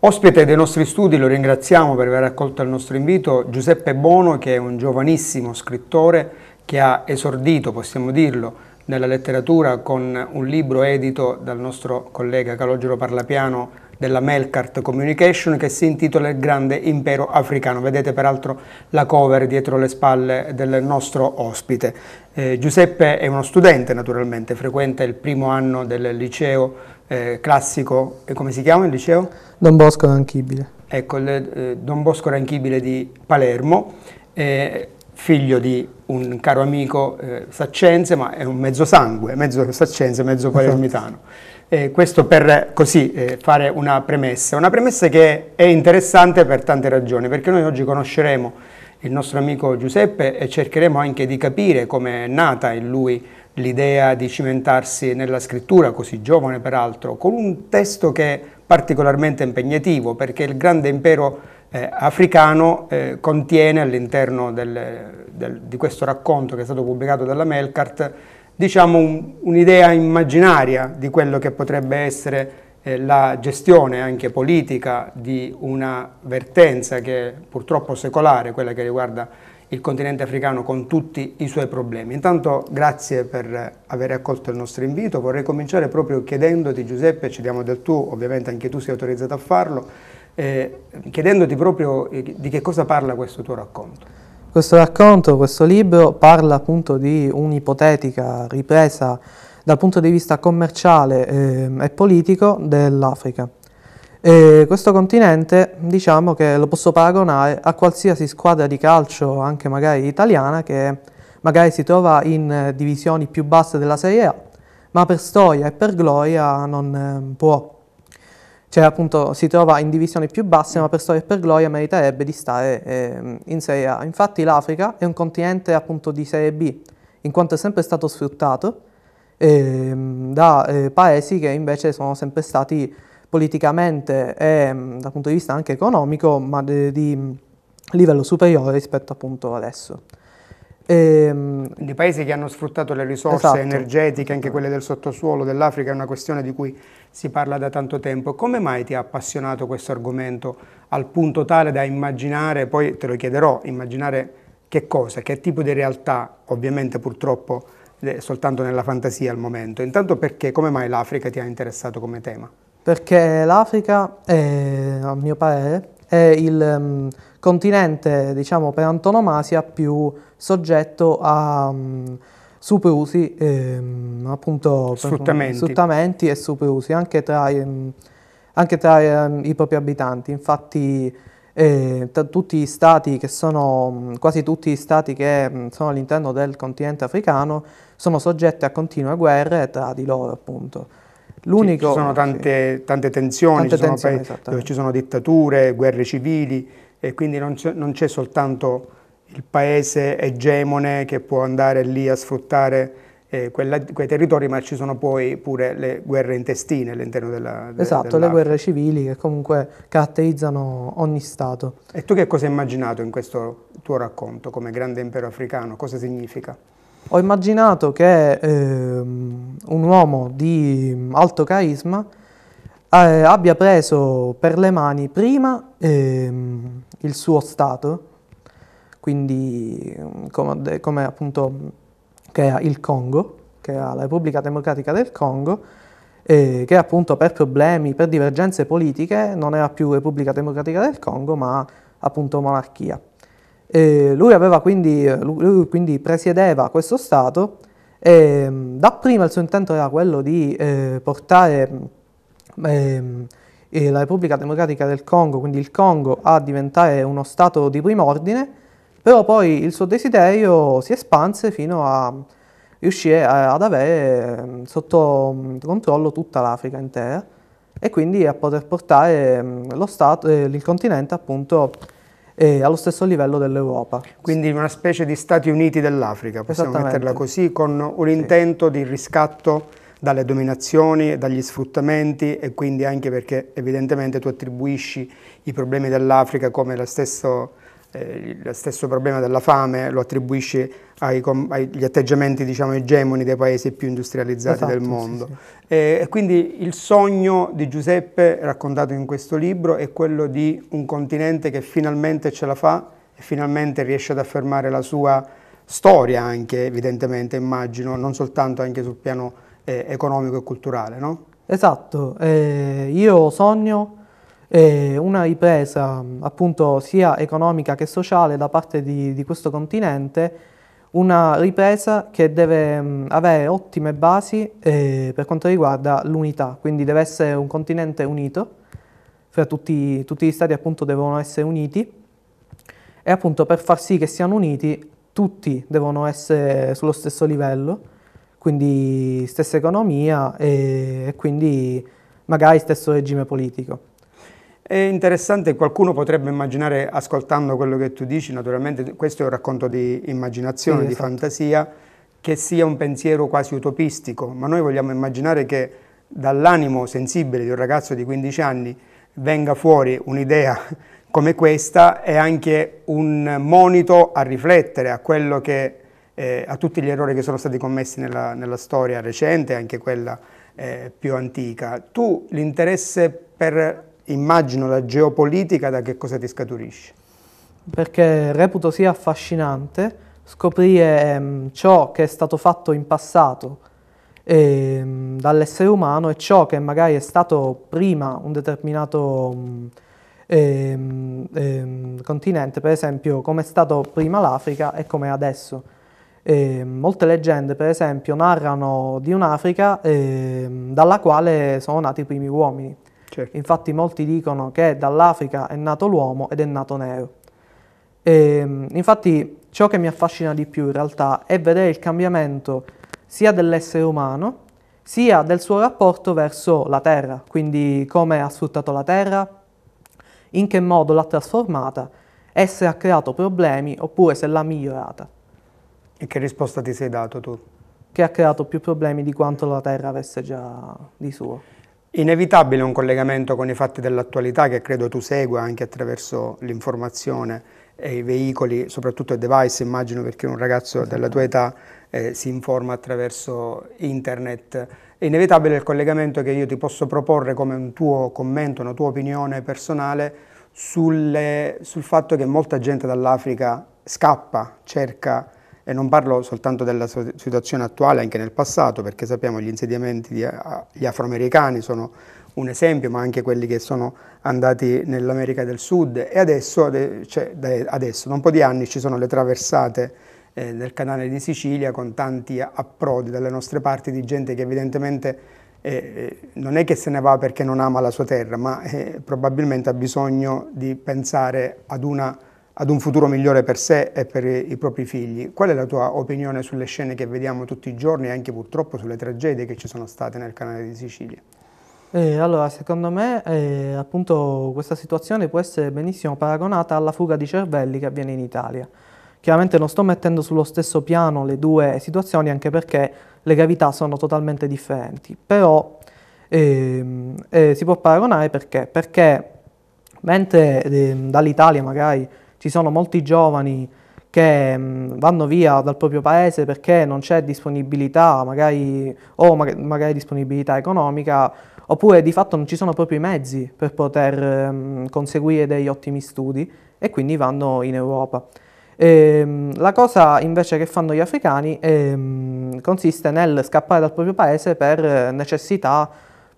Ospite dei nostri studi, lo ringraziamo per aver accolto il nostro invito, Giuseppe Bono che è un giovanissimo scrittore che ha esordito, possiamo dirlo, nella letteratura con un libro edito dal nostro collega Calogero Parlapiano della Melkart Communication che si intitola Il grande impero africano. Vedete peraltro la cover dietro le spalle del nostro ospite. Eh, Giuseppe è uno studente naturalmente, frequenta il primo anno del liceo eh, classico, e come si chiama il liceo? Don Bosco Ranchibile. Ecco, il eh, Don Bosco Ranchibile di Palermo, eh, figlio di un caro amico eh, saccense, ma è un mezzo sangue, mezzo saccense, mezzo esatto. palermitano. Esatto. Eh, questo per eh, così eh, fare una premessa, una premessa che è interessante per tante ragioni, perché noi oggi conosceremo il nostro amico Giuseppe e cercheremo anche di capire come è nata in lui l'idea di cimentarsi nella scrittura, così giovane peraltro, con un testo che è particolarmente impegnativo, perché il grande impero eh, africano eh, contiene all'interno del, del, di questo racconto che è stato pubblicato dalla Melkart diciamo, un'idea immaginaria di quello che potrebbe essere eh, la gestione anche politica di una vertenza che è purtroppo secolare, quella che riguarda il continente africano con tutti i suoi problemi. Intanto grazie per aver accolto il nostro invito, vorrei cominciare proprio chiedendoti Giuseppe, ci diamo del tu, ovviamente anche tu sei autorizzato a farlo, eh, chiedendoti proprio eh, di che cosa parla questo tuo racconto. Questo racconto, questo libro parla appunto di un'ipotetica ripresa dal punto di vista commerciale eh, e politico dell'Africa. E questo continente diciamo che lo posso paragonare a qualsiasi squadra di calcio, anche magari italiana, che magari si trova in divisioni più basse della Serie A, ma per storia e per gloria non eh, può cioè appunto si trova in divisioni più basse ma per storia e per gloria meriterebbe di stare eh, in Serie A. Infatti l'Africa è un continente appunto di Serie B, in quanto è sempre stato sfruttato eh, da eh, paesi che invece sono sempre stati politicamente e ehm, dal punto di vista anche economico ma eh, di, di mm, livello superiore rispetto appunto adesso. Ehm, di paesi che hanno sfruttato le risorse esatto. energetiche, anche quelle del sottosuolo, dell'Africa, è una questione di cui si parla da tanto tempo. Come mai ti ha appassionato questo argomento al punto tale da immaginare, poi te lo chiederò, immaginare che cosa, che tipo di realtà, ovviamente purtroppo soltanto nella fantasia al momento. Intanto perché, come mai l'Africa ti ha interessato come tema? Perché l'Africa, a mio parere, è il mm, continente diciamo per antonomasia più soggetto a um, superusi, ehm, appunto sfruttamenti. sfruttamenti. e superusi anche tra, ehm, anche tra ehm, i propri abitanti. Infatti eh, tutti sono, mm, quasi tutti gli stati che sono all'interno del continente africano sono soggetti a continue guerre tra di loro appunto. L'unico, ci sono tante, sì. tante tensioni, tante ci tensioni, paesi, dove ci sono dittature, guerre civili, e quindi non c'è soltanto il paese egemone che può andare lì a sfruttare eh, quella, quei territori, ma ci sono poi pure le guerre intestine all'interno della de, Esatto, le guerre civili che comunque caratterizzano ogni Stato. E tu che cosa hai immaginato in questo tuo racconto come grande impero africano? Cosa significa? Ho immaginato che ehm, un uomo di alto carisma Ah, eh, abbia preso per le mani prima ehm, il suo Stato, quindi mm, come, come, appunto che era il Congo, che era la Repubblica Democratica del Congo, eh, che appunto per problemi, per divergenze politiche non era più Repubblica Democratica del Congo, ma appunto monarchia. Eh, lui, quindi, lui, quindi, presiedeva questo Stato e mm, dapprima il suo intento era quello di eh, portare mm, eh, e la Repubblica Democratica del Congo, quindi il Congo, a diventare uno Stato di primo ordine, però poi il suo desiderio si espanse fino a riuscire a, ad avere ehm, sotto controllo tutta l'Africa intera e quindi a poter portare stato, eh, il continente appunto eh, allo stesso livello dell'Europa. Quindi una specie di Stati Uniti dell'Africa, possiamo metterla così, con un intento sì. di riscatto dalle dominazioni, dagli sfruttamenti e quindi anche perché evidentemente tu attribuisci i problemi dell'Africa come lo stesso, eh, lo stesso, problema della fame, lo attribuisci agli atteggiamenti diciamo, egemoni dei paesi più industrializzati esatto, del mondo. Sì, sì. E, e quindi il sogno di Giuseppe raccontato in questo libro è quello di un continente che finalmente ce la fa e finalmente riesce ad affermare la sua storia anche evidentemente immagino, non soltanto anche sul piano eh, economico e culturale, no? Esatto, eh, io sogno una ripresa appunto sia economica che sociale da parte di, di questo continente, una ripresa che deve mh, mm, avere ottime basi eh, per quanto riguarda l'unità, quindi deve essere un continente unito, fra tutti, tutti gli stati appunto devono essere uniti e appunto per far sì che siano uniti tutti devono essere sullo stesso livello quindi stessa economia e quindi magari stesso regime politico. È interessante, qualcuno potrebbe immaginare, ascoltando quello che tu dici, naturalmente questo è un racconto di immaginazione, sì, di esatto. fantasia, che sia un pensiero quasi utopistico, ma noi vogliamo immaginare che dall'animo sensibile di un ragazzo di 15 anni venga fuori un'idea come questa e anche un monito a riflettere a quello che eh, a tutti gli errori che sono stati commessi nella, nella storia recente, anche quella eh, più antica. Tu l'interesse per, immagino, la geopolitica da che cosa ti scaturisce? Perché reputo sia affascinante scoprire ehm, ciò che è stato fatto in passato ehm, dall'essere umano e ciò che magari è stato prima un determinato... Mh, mm, ehm, ehm, continente, per esempio come è stato prima l'Africa e come è adesso. Eh, molte leggende, per esempio, narrano di un'Africa eh, dalla quale sono nati i primi uomini. Certo. Infatti molti dicono che dall'Africa è nato l'uomo ed è nato nero. Eh, infatti ciò che mi affascina di più in realtà è vedere il cambiamento sia dell'essere umano, sia del suo rapporto verso la terra, quindi come ha sfruttato la terra, in che modo l'ha trasformata e se ha creato problemi oppure se l'ha migliorata. E che risposta ti sei dato tu? Che ha creato più problemi di quanto la Terra avesse già di suo. Inevitabile un collegamento con i fatti dell'attualità che credo tu segua anche attraverso l'informazione e i veicoli, soprattutto i device, immagino perché un ragazzo esatto. della tua esatto. età eh, si informa attraverso internet. È inevitabile il collegamento che io ti posso proporre come un tuo commento, una tua opinione personale sulle, sul fatto che molta gente dall'Africa scappa, cerca e non parlo soltanto della situazione attuale, anche nel passato, perché sappiamo che gli insediamenti degli afroamericani sono un esempio, ma anche quelli che sono andati nell'America del Sud e adesso, cioè, adesso, da un po' di anni, ci sono le traversate eh, del canale di Sicilia con tanti approdi dalle nostre parti di gente che evidentemente eh, eh non è che se ne va perché non ama la sua terra, ma eh, probabilmente ha bisogno di pensare ad una ad un futuro migliore per sé e per i propri figli. Qual è la tua opinione sulle scene che vediamo tutti i giorni e anche purtroppo sulle tragedie che ci sono state nel canale di Sicilia? Eh, allora, secondo me eh, appunto questa situazione può essere benissimo paragonata alla fuga di cervelli che avviene in Italia. Chiaramente non sto mettendo sullo stesso piano le due situazioni anche perché le gravità sono totalmente differenti, però ehm, eh, si può paragonare perché? Perché mentre ehm, dall'Italia magari ci sono molti giovani che mh, mm, vanno via dal proprio paese perché non c'è disponibilità, magari, o mag magari disponibilità economica, oppure di fatto non ci sono proprio i mezzi per poter mh, mm, conseguire degli ottimi studi e quindi vanno in Europa. E, ehm, la cosa invece che fanno gli africani eh, consiste nel scappare dal proprio paese per eh, necessità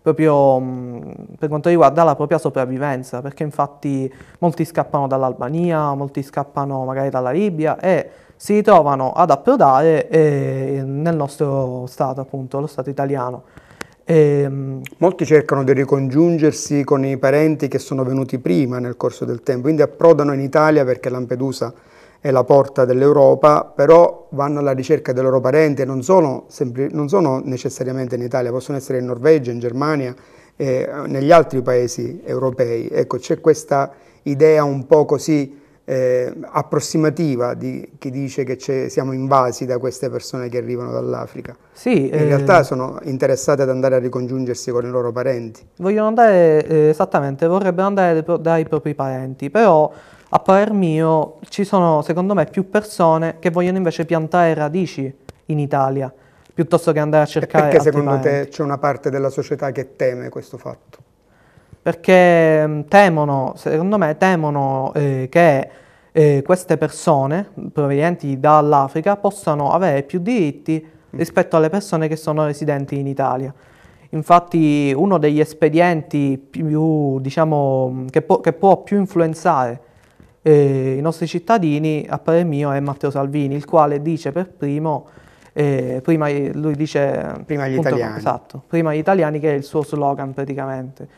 proprio mh, mm, per quanto riguarda la propria sopravvivenza, perché infatti molti scappano dall'Albania, molti scappano magari dalla Libia e si ritrovano ad approdare eh, nel nostro Stato, appunto, lo Stato italiano. E, ehm, Molti cercano di ricongiungersi con i parenti che sono venuti prima nel corso del tempo, quindi approdano in Italia perché Lampedusa è la porta dell'Europa, però vanno alla ricerca del loro parente, non sono, non sono necessariamente in Italia, possono essere in Norvegia, in Germania, eh, negli altri paesi europei. Ecco, c'è questa idea un po' così eh, approssimativa di chi dice che siamo invasi da queste persone che arrivano dall'Africa. Sì, in eh, realtà sono interessate ad andare a ricongiungersi con i loro parenti. Vogliono andare, eh, esattamente, vorrebbero andare dai propri parenti, però a parer mio ci sono secondo me più persone che vogliono invece piantare radici in Italia piuttosto che andare a cercare... E perché secondo parenti. te c'è una parte della società che teme questo fatto? perché mm, temono, secondo me, temono eh, che eh, queste persone provenienti dall'Africa possano avere più diritti mm. rispetto alle persone che sono residenti in Italia. Infatti uno degli espedienti più, diciamo, mm, che, può, che, può, più influenzare eh, i nostri cittadini, a parer mio, è Matteo Salvini, il quale dice per primo, eh, prima, eh, lui dice, prima appunto, gli italiani. Esatto, prima gli italiani che è il suo slogan praticamente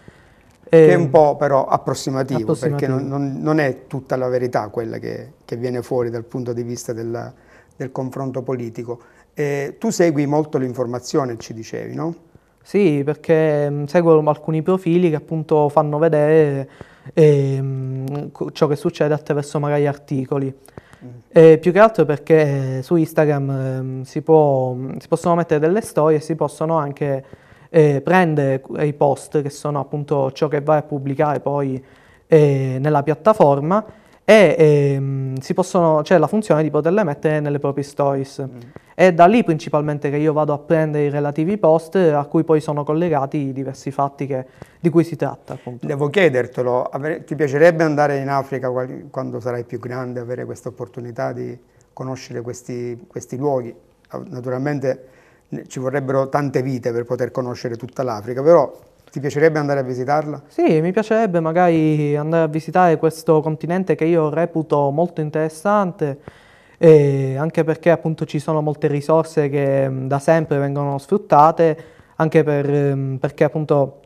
che è ehm, un po' però approssimativo, approssimativo. perché non, non, non, è tutta la verità quella che, che, viene fuori dal punto di vista della, del confronto politico. Eh, tu segui molto l'informazione, ci dicevi, no? Sì, perché mm, seguo alcuni profili che appunto fanno vedere eh, ciò che succede attraverso magari articoli. Mm. Eh, più che altro perché eh, su Instagram ehm, si, può, mm, si possono mettere delle storie e si possono anche eh, prende i post, che sono appunto ciò che vai a pubblicare poi eh, nella piattaforma, e ehm, c'è la funzione di poterle mettere nelle proprie stories. Mm. È da lì principalmente che io vado a prendere i relativi post a cui poi sono collegati i diversi fatti che, di cui si tratta. Appunto. Devo chiedertelo, ti piacerebbe andare in Africa quando sarai più grande, avere questa opportunità di conoscere questi, questi luoghi? Naturalmente ci vorrebbero tante vite per poter conoscere tutta l'Africa, però ti piacerebbe andare a visitarla? Sì, mi piacerebbe magari andare a visitare questo continente che io reputo molto interessante, anche perché appunto ci sono molte risorse che mm, da sempre vengono sfruttate, anche per, mm, perché appunto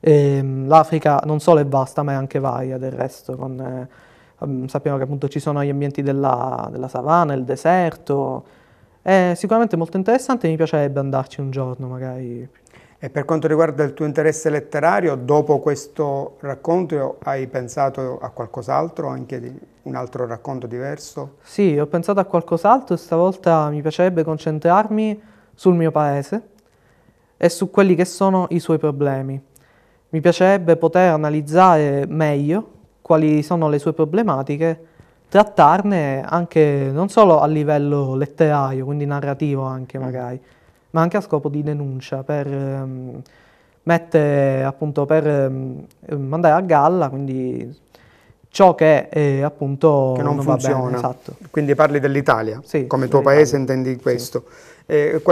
ehm, l'Africa non solo è vasta ma è anche varia del resto. Con, eh, mm, sappiamo che appunto ci sono gli ambienti della, della savana, il deserto, è sicuramente molto interessante e mi piacerebbe andarci un giorno magari. E per quanto riguarda il tuo interesse letterario, dopo questo racconto hai pensato a qualcos'altro, anche di un altro racconto diverso? Sì, ho pensato a qualcos'altro e stavolta mi piacerebbe concentrarmi sul mio paese e su quelli che sono i suoi problemi. Mi piacerebbe poter analizzare meglio quali sono le sue problematiche trattarne anche non solo a livello letterario, quindi narrativo anche mm. magari, ma anche a scopo di denuncia per um, ehm, mettere appunto per um, mandare a galla quindi ciò che è, eh, appunto che non, non funziona. Bene, esatto. Quindi parli dell'Italia, sì, come tuo paese intendi questo. Sì. Eh,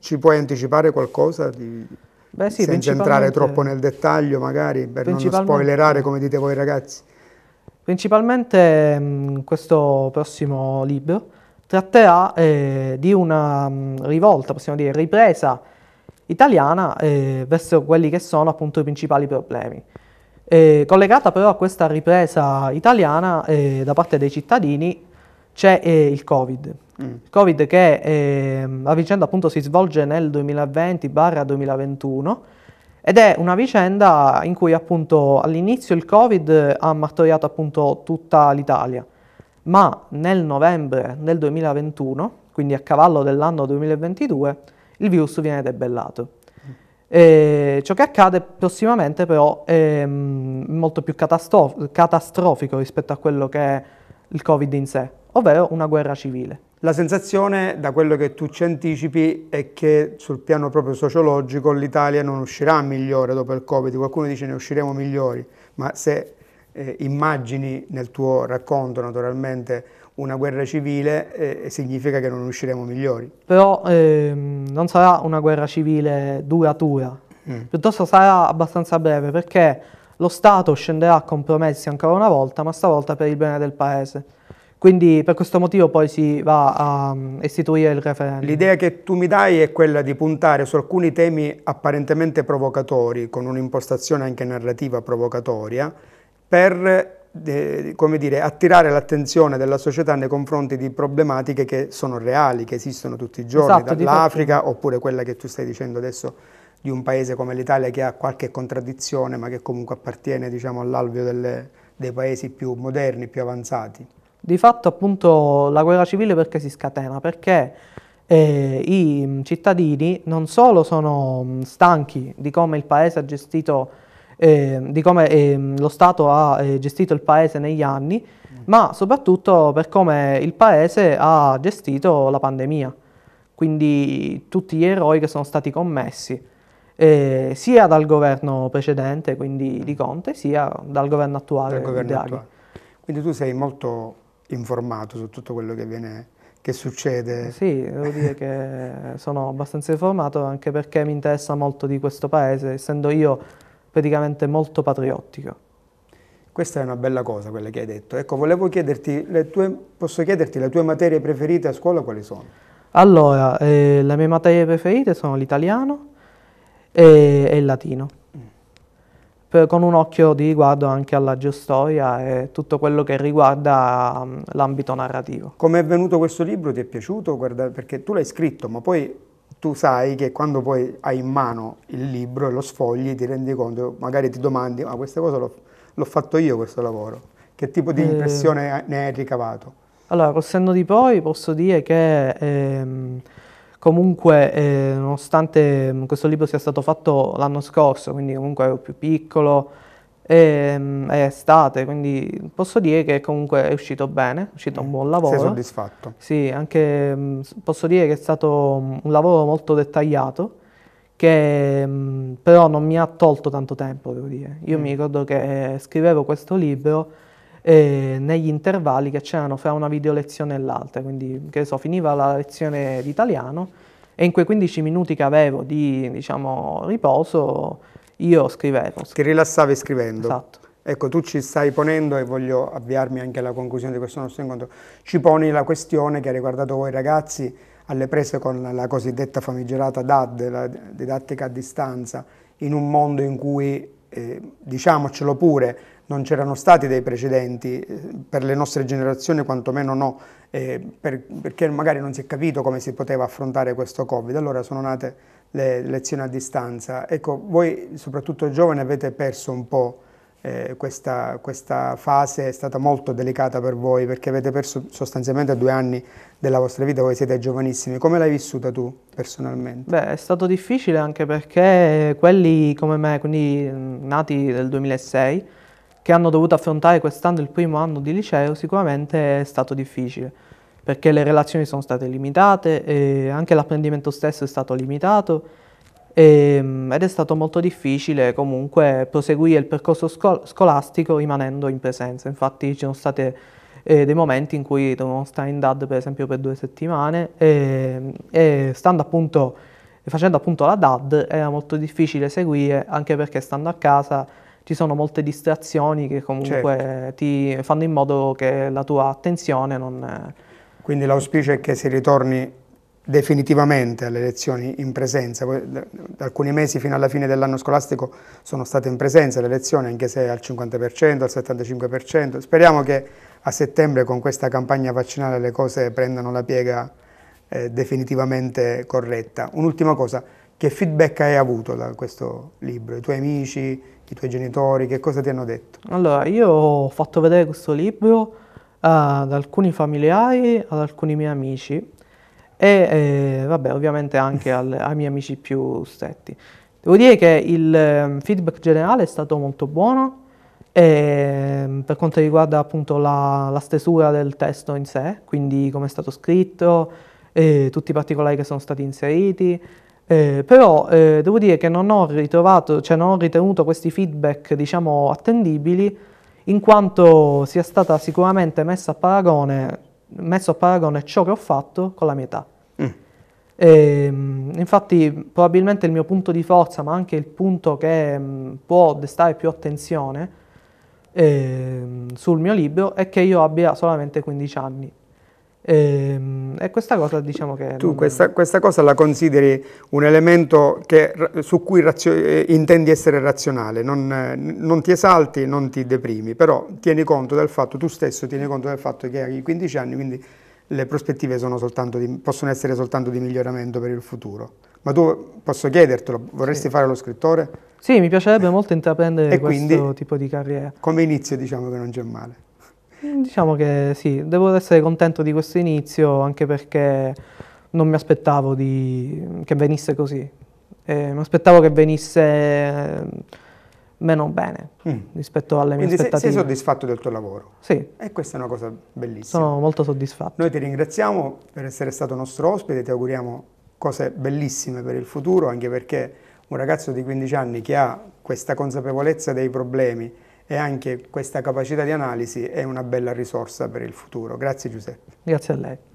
ci puoi anticipare qualcosa di Beh, sì, senza entrare troppo nel dettaglio magari per non spoilerare come dite voi ragazzi? Principalmente mh, mm, questo prossimo libro tratterà eh, di una mh, mm, rivolta, possiamo dire, ripresa italiana eh, verso quelli che sono appunto i principali problemi. Eh, collegata però a questa ripresa italiana eh, da parte dei cittadini c'è eh, il Covid. Mm. Il Covid che ehm, a vicenda appunto si svolge nel 2020-2021 ed è una vicenda in cui appunto all'inizio il Covid ha martoriato appunto tutta l'Italia, ma nel novembre del 2021, quindi a cavallo dell'anno 2022, il virus viene debellato. Mm. E ciò che accade prossimamente però è mm, molto più catastrof- catastrofico rispetto a quello che è il Covid in sé, ovvero una guerra civile. La sensazione, da quello che tu ci anticipi, è che sul piano proprio sociologico l'Italia non uscirà migliore dopo il Covid. Qualcuno dice ne usciremo migliori, ma se eh, immagini nel tuo racconto naturalmente una guerra civile eh, significa che non usciremo migliori. Però ehm, non sarà una guerra civile duratura, mm. piuttosto sarà abbastanza breve perché lo Stato scenderà a compromessi ancora una volta, ma stavolta per il bene del Paese. Quindi per questo motivo poi si va a mm, istituire il referendum. L'idea che tu mi dai è quella di puntare su alcuni temi apparentemente provocatori, con un'impostazione anche narrativa provocatoria, per eh, dire, attirare l'attenzione della società nei confronti di problematiche che sono reali, che esistono tutti i giorni, esatto, dall'Africa oppure quella che tu stai dicendo adesso di un paese come l'Italia che ha qualche contraddizione ma che comunque appartiene diciamo, all'alveo delle, dei paesi più moderni, più avanzati. Di fatto appunto la guerra civile perché si scatena? Perché eh, i mm, cittadini non solo sono mm, stanchi di come il paese ha gestito, eh, di come eh, lo Stato ha eh, gestito il paese negli anni, mm. ma soprattutto per come il paese ha gestito la pandemia. Quindi tutti gli eroi che sono stati commessi. Eh, sia dal governo precedente, quindi di Conte, sia dal governo attuale dal governo di Draghi. Attuale. Quindi tu sei molto informato su tutto quello che, viene, che succede. Sì, devo dire che sono abbastanza informato anche perché mi interessa molto di questo paese, essendo io praticamente molto patriottico. Questa è una bella cosa quella che hai detto. Ecco, volevo chiederti, le tue, posso chiederti le tue materie preferite a scuola quali sono? Allora, eh, le mie materie preferite sono l'italiano e, e il latino con un occhio di riguardo anche alla gestoria e tutto quello che riguarda mm, l'ambito narrativo. Come è venuto questo libro? Ti è piaciuto? Guarda, perché tu l'hai scritto, ma poi tu sai che quando poi hai in mano il libro e lo sfogli ti rendi conto, magari ti domandi, ma questa cosa l'ho fatto io questo lavoro? Che tipo di eh. impressione eh... ne hai ricavato? Allora, col di poi posso dire che... Ehm, Comunque, eh, nonostante mm, questo libro sia stato fatto l'anno scorso, quindi comunque ero più piccolo, e, mm, è estate, quindi posso dire che comunque è uscito bene, è uscito un mm. buon lavoro. Sei soddisfatto? Sì, anche posso dire che è stato un lavoro molto dettagliato, che però non mi ha tolto tanto tempo, devo dire. Io mm. mi ricordo che eh, scrivevo questo libro eh, negli intervalli che c'erano fra una video lezione e l'altra, quindi che so, finiva la lezione di italiano e in quei 15 minuti che avevo di diciamo, riposo io scrivevo. Ti rilassavi scrivendo? Esatto. Ecco, tu ci stai ponendo, e voglio avviarmi anche alla conclusione di questo nostro incontro, ci poni la questione che ha riguardato voi ragazzi alle prese con la cosiddetta famigerata DAD, la didattica a distanza, in un mondo in cui, eh, diciamocelo pure, non c'erano stati dei precedenti, eh, per le nostre generazioni quantomeno no, eh, per, perché magari non si è capito come si poteva affrontare questo Covid, allora sono nate le lezioni a distanza. Ecco, voi soprattutto giovani avete perso un po' eh, questa, questa fase, è stata molto delicata per voi perché avete perso sostanzialmente due anni della vostra vita, voi siete giovanissimi, come l'hai vissuta tu personalmente? Beh, è stato difficile anche perché quelli come me, quindi nati nel 2006, che hanno dovuto affrontare quest'anno il primo anno di liceo sicuramente è stato difficile perché le relazioni sono state limitate, anche l'apprendimento stesso è stato limitato e, ehm, ed è stato molto difficile comunque proseguire il percorso scol scolastico rimanendo in presenza. Infatti ci sono stati eh, dei momenti in cui dovevamo stare in DAD per esempio per due settimane e, ehm, e stando appunto, facendo appunto la DAD era molto difficile seguire anche perché stando a casa ci sono molte distrazioni che comunque certo. ti fanno in modo che la tua attenzione non... Quindi l'auspicio è che si ritorni definitivamente alle lezioni in presenza. Da alcuni mesi fino alla fine dell'anno scolastico sono state in presenza le lezioni, anche se al 50%, al 75%. Speriamo che a settembre con questa campagna vaccinale le cose prendano la piega eh, definitivamente corretta. Un'ultima cosa, che feedback hai avuto da questo libro? I tuoi amici, i tuoi genitori, che cosa ti hanno detto? Allora, io ho fatto vedere questo libro eh, ad alcuni familiari, ad alcuni miei amici e eh, vabbè, ovviamente anche al, ai miei amici più stretti. Devo dire che il ehm, feedback generale è stato molto buono e, ehm, per quanto riguarda appunto la, la, stesura del testo in sé, quindi come è stato scritto, eh, tutti i particolari che sono stati inseriti, eh, però eh, devo dire che non ho ritrovato, cioè non ho ritenuto questi feedback diciamo attendibili in quanto sia stata sicuramente messa a paragone, messo a paragone ciò che ho fatto con la mia età. Mm. E, ehm, infatti probabilmente il mio punto di forza, ma anche il punto che mh, mm, può destare più attenzione eh, sul mio libro, è che io abbia solamente 15 anni. E, ehm, e, questa cosa diciamo che... Tu non... questa, questa, cosa la consideri un elemento che, su cui razio, eh, intendi essere razionale, non, non, ti esalti, non ti deprimi, però tieni conto del fatto, tu stesso tieni conto del fatto che hai 15 anni, quindi le prospettive di, possono essere soltanto di miglioramento per il futuro. Ma tu, posso chiedertelo, vorresti sì. fare lo scrittore? Sì, mi piacerebbe molto intraprendere questo tipo di carriera. Come inizio diciamo che non c'è male. Mm, diciamo che sì, devo essere contento di questo inizio anche perché non mi aspettavo di, che venisse così. Eh, mi aspettavo che venisse eh, meno bene mm. rispetto alle mie Quindi aspettative. Quindi sei soddisfatto del tuo lavoro? Sì. E questa è una cosa bellissima. Sono molto soddisfatto. Noi ti ringraziamo per essere stato nostro ospite, ti auguriamo cose bellissime per il futuro, anche perché un ragazzo di 15 anni che ha questa consapevolezza dei problemi, e anche questa capacità di analisi è una bella risorsa per il futuro. Grazie Giuseppe. Grazie a lei.